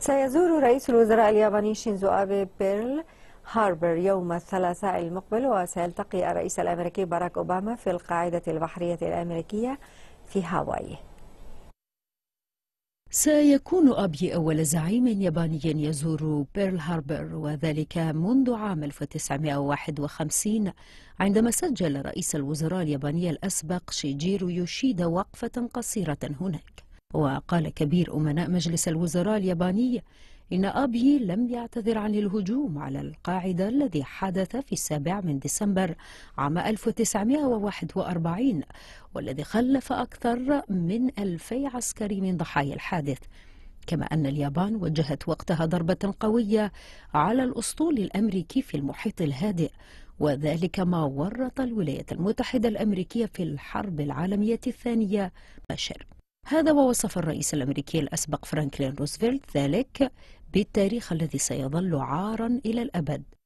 سيزور رئيس الوزراء الياباني شينزو آبي بيرل هاربر يوم الثلاثاء المقبل وسيلتقي الرئيس الأمريكي باراك أوباما في القاعدة البحرية الأمريكية في هاواي سيكون أبي أول زعيم ياباني يزور بيرل هاربر وذلك منذ عام 1951 عندما سجل رئيس الوزراء الياباني الأسبق شيجيرو يوشيدا وقفة قصيرة هناك وقال كبير أمناء مجلس الوزراء الياباني إن أبي لم يعتذر عن الهجوم على القاعدة الذي حدث في السابع من ديسمبر عام 1941 والذي خلف أكثر من ألفي عسكري من ضحايا الحادث كما أن اليابان وجهت وقتها ضربة قوية على الأسطول الأمريكي في المحيط الهادئ وذلك ما ورط الولايات المتحدة الأمريكية في الحرب العالمية الثانية بشر هذا ووصف الرئيس الأمريكي الأسبق فرانكلين روزفلت ذلك بالتاريخ الذي سيظل عارا إلى الأبد